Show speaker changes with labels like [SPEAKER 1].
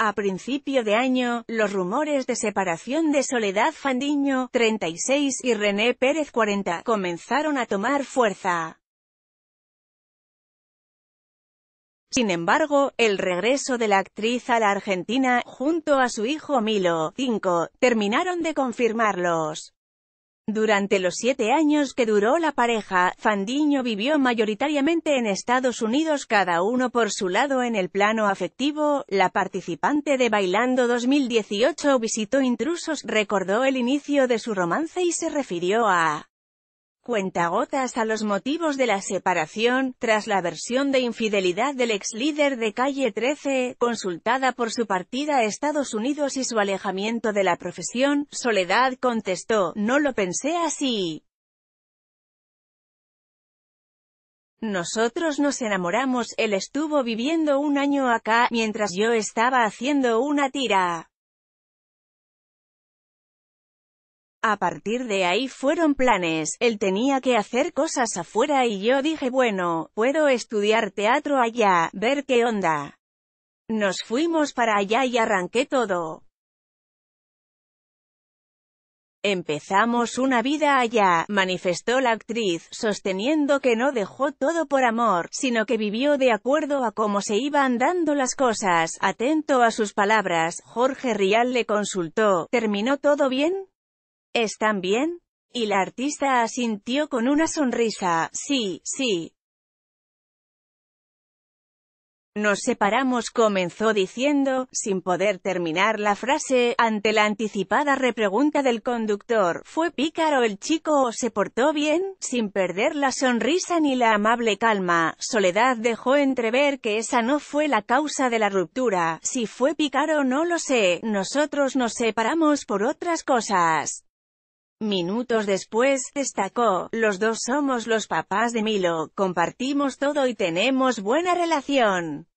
[SPEAKER 1] A principio de año, los rumores de separación de Soledad Fandiño, 36, y René Pérez, 40, comenzaron a tomar fuerza. Sin embargo, el regreso de la actriz a la Argentina, junto a su hijo Milo, 5, terminaron de confirmarlos. Durante los siete años que duró la pareja, Fandiño vivió mayoritariamente en Estados Unidos cada uno por su lado en el plano afectivo. La participante de Bailando 2018 visitó Intrusos, recordó el inicio de su romance y se refirió a Cuenta gotas a los motivos de la separación, tras la versión de infidelidad del ex líder de Calle 13, consultada por su partida a Estados Unidos y su alejamiento de la profesión, Soledad contestó, no lo pensé así. Nosotros nos enamoramos, él estuvo viviendo un año acá, mientras yo estaba haciendo una tira. A partir de ahí fueron planes, él tenía que hacer cosas afuera y yo dije bueno, puedo estudiar teatro allá, ver qué onda. Nos fuimos para allá y arranqué todo. Empezamos una vida allá, manifestó la actriz, sosteniendo que no dejó todo por amor, sino que vivió de acuerdo a cómo se iban dando las cosas. Atento a sus palabras, Jorge Rial le consultó, ¿terminó todo bien? ¿Están bien? Y la artista asintió con una sonrisa, sí, sí. Nos separamos comenzó diciendo, sin poder terminar la frase, ante la anticipada repregunta del conductor, ¿fue pícaro el chico o se portó bien? Sin perder la sonrisa ni la amable calma, Soledad dejó entrever que esa no fue la causa de la ruptura, si fue pícaro no lo sé, nosotros nos separamos por otras cosas. Minutos después, destacó, los dos somos los papás de Milo, compartimos todo y tenemos buena relación.